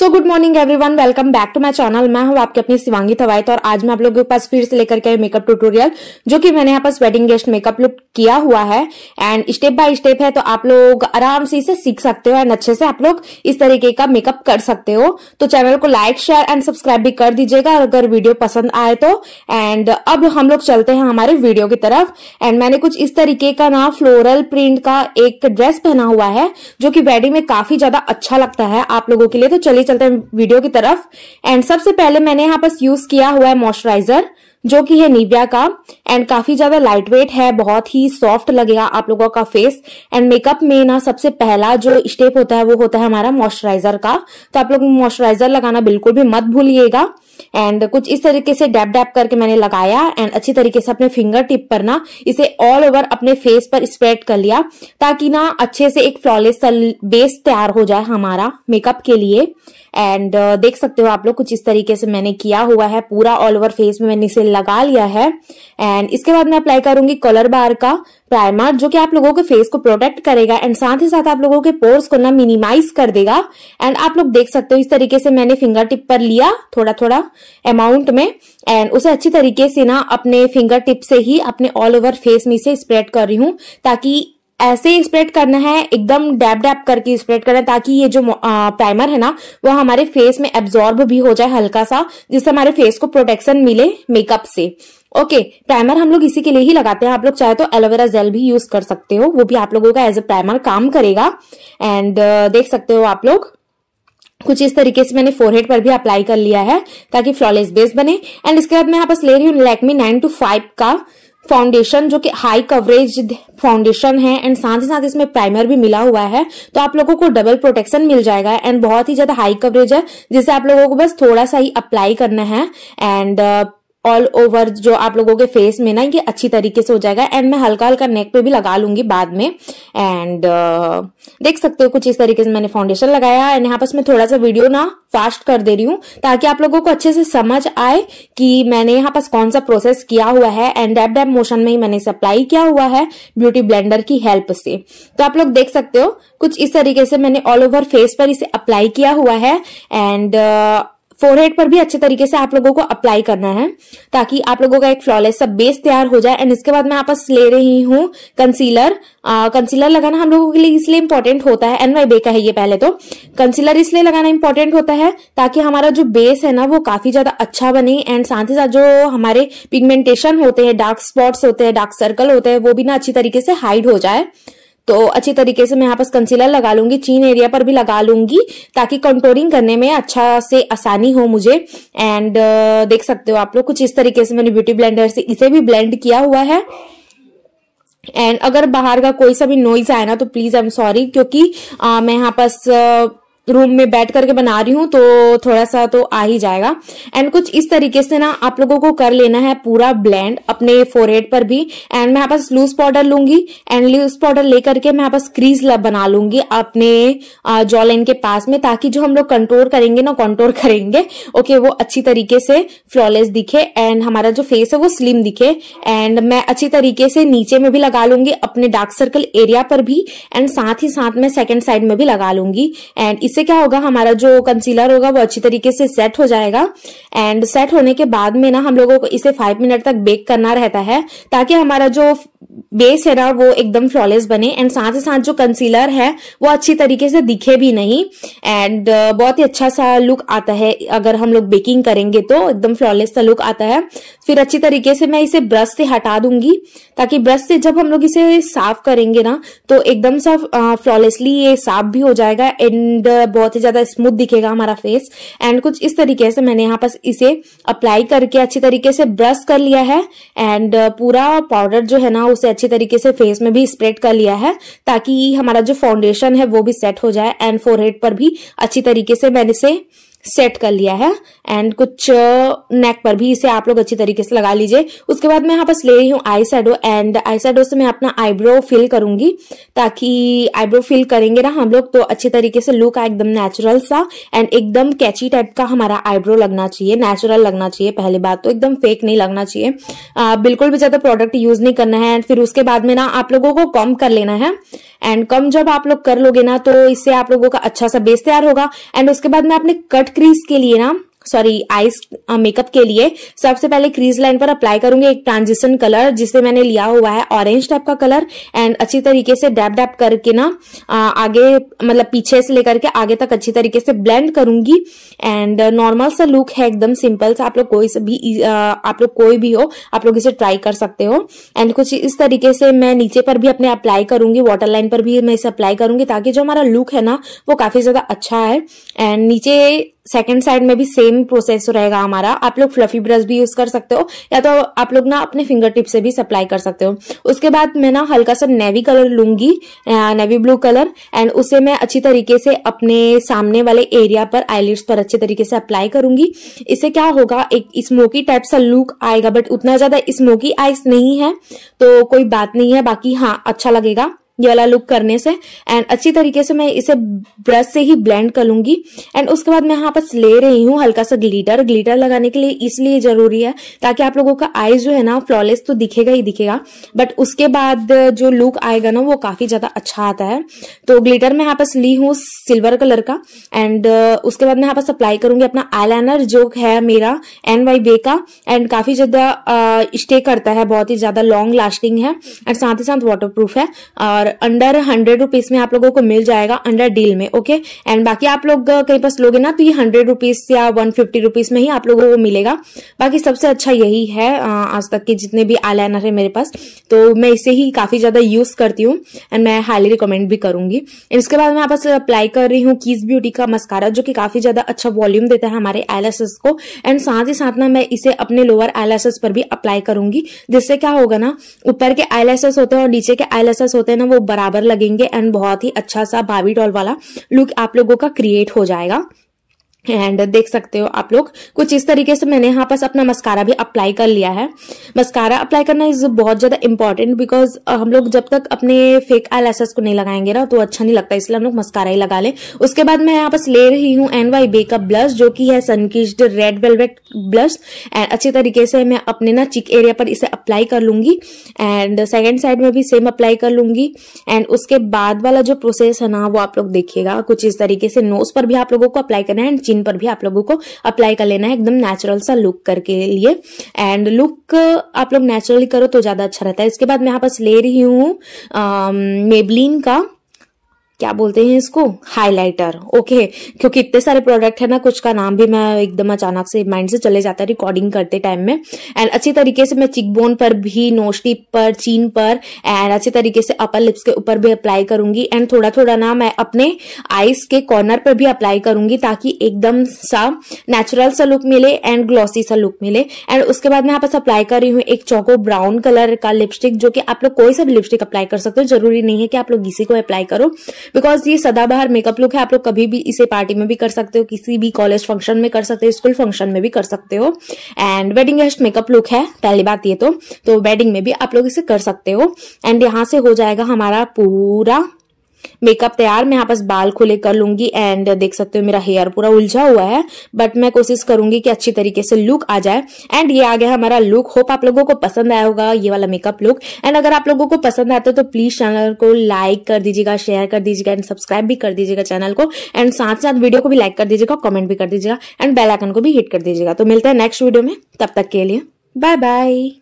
so good morning everyone welcome back to my channel मैं हूं आपकी अपनी शिवांगी थवाइत तो और आज मैं आप लोगों के पास फिर से लेकर के मेकअप ट्यूटोरियल जो कि मैंने यहाँ पास वेडिंग गेस्ट मेकअप लुक किया हुआ है एंड स्टेप बाय स्टेप है तो आप लोग आराम से इसे सीख सकते हो एंड अच्छे से आप लोग इस तरीके का मेकअप कर सकते हो तो चैनल को लाइक शेयर एंड सब्सक्राइब भी कर दीजिएगा अगर वीडियो पसंद आए तो एंड अब हम लोग चलते हैं हमारे वीडियो की तरफ एंड मैंने कुछ इस तरीके का ना फ्लोरल प्रिंट का एक ड्रेस पहना हुआ है जो कि वेडिंग में काफी ज्यादा अच्छा लगता है आप लोगों के लिए तो चलिए चलते हैं वीडियो की तरफ एंड सबसे पहले मैंने यहाँ पर यूज किया हुआ है मॉइस्चराइजर जो कि है निविया का एंड काफी ज्यादा लाइट वेट है बहुत ही सॉफ्ट लगेगा आप लोगों का फेस एंड मेकअप में ना सबसे पहला जो स्टेप होता है वो होता है हमारा मॉइस्चराइजर का तो आप लोग मॉइस्चराइजर लगाना बिल्कुल भी मत भूलिएगा एंड कुछ इस तरीके से डैप डैप करके मैंने लगाया एंड अच्छी तरीके से अपने फिंगर टिप पर ना इसे ऑल ओवर अपने फेस पर स्प्रेड कर लिया ताकि ना अच्छे से एक फ्लॉलेस बेस तैयार हो जाए हमारा मेकअप के लिए एंड uh, देख सकते हो आप लोग कुछ इस तरीके से मैंने किया हुआ है पूरा ऑल ओवर फेस में मैंने इसे लगा लिया है एंड इसके बाद मैं अप्लाई करूंगी कलर बार का प्राइमर जो कि आप लोगों के फेस को प्रोटेक्ट करेगा एंड साथ ही साथ आप लोगों के पोर्स को ना मिनिमाइज कर देगा एंड आप लोग देख सकते हो इस तरीके से मैंने फिंगर टिप पर लिया थोड़ा थोड़ा अमाउंट में एंड उसे अच्छी तरीके से ना अपने फिंगर टिप से ही अपने ऑल ओवर फेस में इसे स्प्रेड कर रही हूँ ताकि ऐसे ही स्प्रेड करना है एकदम डैप डैप करके स्प्रेड करना है ताकि ये जो प्राइमर है ना वो हमारे फेस में एब्जॉर्ब भी हो जाए हल्का सा जिससे हमारे फेस को प्रोटेक्शन मिले मेकअप से ओके okay, प्राइमर हम लोग इसी के लिए ही लगाते हैं आप लोग चाहे तो एलोवेरा जेल भी यूज कर सकते हो वो भी आप लोगों का एज ए प्राइमर काम करेगा एंड uh, देख सकते हो आप लोग कुछ इस तरीके से मैंने फोरहेड पर भी अप्लाई कर लिया है ताकि फ्लॉलेस बेस बने एंड इसके बाद मैं यहाँ पास ले रही हूँ लैकमी नाइन टू फाइव का फाउंडेशन जो कि हाई कवरेज फाउंडेशन है एंड साथ ही साथ इसमें प्राइमर भी मिला हुआ है तो आप लोगों को डबल प्रोटेक्शन मिल जाएगा एंड बहुत ही ज्यादा हाई कवरेज है जिसे आप लोगों को बस थोड़ा सा ही अप्लाई करना है एंड uh, ऑल ओवर जो आप लोगों के फेस में ना ये अच्छी तरीके से हो जाएगा एंड मैं हल्का हल्का नेक पे भी लगा लूंगी बाद में एंड uh, देख सकते हो कुछ इस तरीके से मैंने फाउंडेशन लगाया एंड यहाँ पर मैं थोड़ा सा वीडियो ना फास्ट कर दे रही हूँ ताकि आप लोगों को अच्छे से समझ आए कि मैंने यहाँ पर कौन सा प्रोसेस किया हुआ है एंड डैप डैप मोशन में ही मैंने सप्लाई किया हुआ है ब्यूटी ब्लेंडर की हेल्प से तो आप लोग देख सकते हो कुछ इस तरीके से मैंने ऑल ओवर फेस पर इसे अप्लाई किया हुआ है एंड फोरहेड पर भी अच्छे तरीके से आप लोगों को अप्लाई करना है ताकि आप लोगों का एक फ्लॉलेस सब बेस तैयार हो जाए एंड इसके बाद मैं आपस ले रही हूँ कंसीलर आ, कंसीलर लगाना हम लोगों के लिए इसलिए इम्पोर्टेंट होता है एन वाई बे का है ये पहले तो कंसीलर इसलिए लगाना इम्पोर्टेंट होता है ताकि हमारा जो बेस है ना वो काफी ज्यादा अच्छा बने एंड साथ ही साथ जो हमारे पिगमेंटेशन होते हैं डार्क स्पॉट्स होते हैं डार्क सर्कल होते हैं वो भी ना अच्छी तरीके से हाइड हो जाए तो अच्छी तरीके से मैं यहाँ पास कंसीलर लगा लूंगी चीन एरिया पर भी लगा लूंगी ताकि कंटोरिंग करने में अच्छा से आसानी हो मुझे एंड uh, देख सकते हो आप लोग कुछ इस तरीके से मैंने ब्यूटी ब्लेंडर से इसे भी ब्लेंड किया हुआ है एंड अगर बाहर का कोई सा भी नॉइज आए ना तो प्लीज आई एम सॉरी क्योंकि आ, मैं यहाँ पास रूम में बैठ करके बना रही हूँ तो थोड़ा सा तो आ ही जाएगा एंड कुछ इस तरीके से ना आप लोगों को कर लेना है पूरा ब्लेंड अपने फोरहेड पर भी एंड मैं यहाँ पास लूज पाउडर लूंगी एंड लूज पाउडर लेकर के मैं यहाँ पास क्रीज बना लूंगी अपने जॉ लाइन के पास में ताकि जो हम लोग कंट्रोल करेंगे ना कंट्रोल करेंगे ओके वो अच्छी तरीके से फ्लॉलेस दिखे एंड हमारा जो फेस है वो स्लिम दिखे एंड मैं अच्छी तरीके से नीचे में भी लगा लूंगी अपने डार्क सर्कल एरिया पर भी एंड साथ ही साथ में सेकेंड साइड में भी लगा लूंगी एंड इसे इससे क्या होगा हमारा जो कंसीलर होगा वो अच्छी तरीके से सेट हो जाएगा एंड सेट होने के बाद में ना हम लोगों को इसे फाइव मिनट तक बेक करना रहता है ताकि हमारा जो बेस है ना वो एकदम फ्लॉलेस बने एंड साथ ही साथ जो कंसीलर है वो अच्छी तरीके से दिखे भी नहीं एंड uh, बहुत ही अच्छा सा लुक आता है अगर हम लोग बेकिंग करेंगे तो एकदम फ्लॉलेस सा लुक आता है फिर अच्छी तरीके से मैं इसे ब्रश से हटा दूंगी ताकि ब्रश से जब हम लोग इसे साफ करेंगे ना तो एकदम सा फ्लॉलेसली uh, ये साफ भी हो जाएगा एंड uh, बहुत ही ज्यादा स्मूथ दिखेगा हमारा फेस एंड कुछ इस तरीके से मैंने यहाँ पर इसे अप्लाई करके अच्छी तरीके से ब्रश कर लिया है एंड uh, पूरा पाउडर जो है ना उसे अच्छी तरीके से फेस में भी स्प्रेड कर लिया है ताकि हमारा जो फाउंडेशन है वो भी सेट हो जाए एंड फोरहेड पर भी अच्छी तरीके से मैंने इसे सेट कर लिया है एंड कुछ नेक uh, पर भी इसे आप लोग अच्छी तरीके से लगा लीजिए उसके बाद मैं यहाँ पास ले रही हूँ eye shadow and eye shadow से मैं अपना आईब्रो फिल करूंगी ताकि आईब्रो फिल करेंगे ना हम लोग तो अच्छे तरीके से लुक आए एकदम नेचुरल सा एंड एकदम कैची टाइप का हमारा आईब्रो लगना चाहिए नेचुरल लगना चाहिए पहली बात तो एकदम फेक नहीं लगना चाहिए आ, बिल्कुल भी ज्यादा प्रोडक्ट यूज नहीं करना है एंड फिर उसके बाद में ना आप लोगों को कम कर लेना है एंड कम जब आप लोग कर लोगे ना तो इससे आप लोगों का अच्छा सा बेस तैयार होगा एंड उसके बाद में आपने कट कट क्रीज के लिए ना सॉरी आईज मेकअप के लिए सबसे पहले क्रीज लाइन पर अप्लाई करूंगी एक ट्रांजिशन कलर जिसे मैंने लिया हुआ है ऑरेंज टाइप का कलर एंड अच्छी तरीके से डैप डैप करके ना uh, आगे मतलब पीछे से लेकर के आगे तक अच्छी तरीके से ब्लेंड करूंगी एंड नॉर्मल uh, सा लुक है एकदम सिंपल सा आप लोग कोई भी uh, आप लोग कोई भी हो आप लोग इसे ट्राई कर सकते हो एंड कुछ इस तरीके से मैं नीचे पर भी अपने अप्लाई करूंगी वॉटर लाइन पर भी मैं इसे अप्लाई करूंगी ताकि जो हमारा लुक है ना वो काफी ज्यादा अच्छा है एंड नीचे सेकेंड साइड में भी सेम प्रोसेस रहेगा हमारा आप लोग फ्लफी ब्रश भी यूज कर सकते हो या तो आप लोग ना अपने फिंगर टिप से भी सप्लाई कर सकते हो उसके बाद मैं ना हल्का सा नेवी कलर लूंगी नेवी ब्लू कलर एंड उसे मैं अच्छी तरीके से अपने सामने वाले एरिया पर आईलिट्स पर अच्छे तरीके से अप्लाई करूंगी इससे क्या होगा एक स्मोकी टाइप सा लुक आएगा बट उतना ज्यादा स्मोकी आइस नहीं है तो कोई बात नहीं है बाकी हाँ अच्छा लगेगा ये वाला लुक करने से एंड अच्छी तरीके से मैं इसे ब्रश से ही ब्लेंड कर लूंगी एंड उसके बाद मैं यहाँ पर ले रही हूँ हल्का सा ग्लीटर ग्लीटर लगाने के लिए इसलिए जरूरी है ताकि आप लोगों का आईज जो है ना फ्लॉलेस तो दिखेगा ही दिखेगा बट उसके बाद जो लुक आएगा ना वो काफी ज्यादा अच्छा आता है तो ग्लीटर मैं यहाँ पर ली हूँ सिल्वर कलर का एंड uh, उसके बाद मैं यहाँ पर अप्लाई करूंगी अपना आई जो है मेरा एन वाई बे का एंड काफी ज्यादा स्टे uh, करता है बहुत ही ज्यादा लॉन्ग लास्टिंग है एंड साथ ही साथ वाटर है और अंडर हंड्रेड रुपीज में आप लोगों को मिल जाएगा अंडर डील में ओके एंड बाकी आप लोग कहीं पास लोगे ना तो ये हंड्रेड रुपीज या वन फिफ्टी रुपीज में ही आप लोगों को मिलेगा बाकी सबसे अच्छा यही है आज तक के जितने भी आई लाइनर है मेरे पास तो मैं इसे ही काफी ज्यादा यूज करती हूँ एंड मैं हाईली रिकमेंड भी करूंगी इसके बाद मैं आप अप्लाई कर रही हूँ कीज ब्यूटी का मस्कारा जो कि काफी ज्यादा अच्छा वॉल्यूम देता है हमारे आई को एंड साथ ही साथ ना मैं इसे अपने लोअर आई पर भी अप्लाई करूंगी जिससे क्या होगा ना ऊपर के आई होते हैं और नीचे के आई होते हैं ना वो बराबर लगेंगे एंड बहुत ही अच्छा सा भाभी डॉल वाला लुक आप लोगों का क्रिएट हो जाएगा एंड देख सकते हो आप लोग कुछ इस तरीके से मैंने यहाँ पास अपना मस्कारा भी अप्लाई कर लिया है मस्कारा अप्लाई करना इज बहुत ज्यादा इंपॉर्टेंट बिकॉज हम लोग जब तक अपने फेक आई को नहीं लगाएंगे ना तो अच्छा नहीं लगता इसलिए हम लोग मस्कारा ही लगा लें उसके बाद मैं यहाँ पास ले रही हूँ एन वाई बे का ब्लश जो कि है sunkissed red velvet blush and अच्छे तरीके से मैं अपने ना चिक एरिया पर इसे अप्लाई कर लूंगी एंड सेकेंड साइड में भी सेम अप्लाई कर लूंगी एंड उसके बाद वाला जो प्रोसेस है ना वो आप लोग देखिएगा कुछ इस तरीके से नोज पर भी आप लोगों को अप्लाई करना है एंड जिन पर भी आप लोगों को अप्लाई कर लेना है एकदम नेचुरल सा लुक करके लिए एंड लुक आप लोग नेचुरली करो तो ज्यादा अच्छा रहता है इसके बाद मैं यहाँ पास ले रही हूँ मेबलिन का क्या बोलते हैं इसको हाइलाइटर ओके क्योंकि इतने सारे प्रोडक्ट है ना कुछ का नाम भी मैं एकदम अचानक से माइंड से चले जाता है रिकॉर्डिंग करते टाइम में एंड अच्छी तरीके से मैं चिकबोन पर भी नोस्टी पर चीन पर एंड अच्छी तरीके से अपर लिप्स के ऊपर भी अप्लाई करूंगी एंड थोड़ा थोड़ा ना मैं अपने आईज के कॉर्नर पर भी अप्लाई करूंगी ताकि एकदम सा नेचुरल सा लुक मिले एंड ग्लॉसी सा लुक मिले एंड उसके बाद मैं यहाँ पर अप्लाई कर रही हूँ एक चौको ब्राउन कलर का लिपस्टिक जो कि आप लोग कोई सा भी लिपस्टिक अप्लाई कर सकते हो जरूरी नहीं है कि आप लोग इसी को अप्लाई करो बिकॉज ये सदाबहार मेकअप लुक है आप लोग कभी भी इसे पार्टी में भी कर सकते हो किसी भी कॉलेज फंक्शन में कर सकते हो स्कूल फंक्शन में भी कर सकते हो and wedding guest makeup look है पहली बात ये तो, तो वेडिंग में भी आप लोग इसे कर सकते हो एंड यहाँ से हो जाएगा हमारा पूरा मेकअप तैयार मैं यहाँ पास बाल खुले कर लूंगी एंड देख सकते हो मेरा हेयर पूरा उलझा हुआ है बट मैं कोशिश करूंगी कि अच्छी तरीके से लुक आ जाए एंड ये आ गया हमारा लुक होप आप लोगों को पसंद आया होगा ये वाला मेकअप लुक एंड अगर आप लोगों को पसंद आता है तो प्लीज चैनल को लाइक कर दीजिएगा शेयर कर दीजिएगा एंड सब्सक्राइब भी कर दीजिएगा चैनल को एंड साथ साथ वीडियो को भी लाइक कर दीजिएगा कॉमेंट भी कर दीजिएगा एंड बेलाइकन को भी हिट कर दीजिएगा तो मिलता है नेक्स्ट वीडियो में तब तक के लिए बाय बाय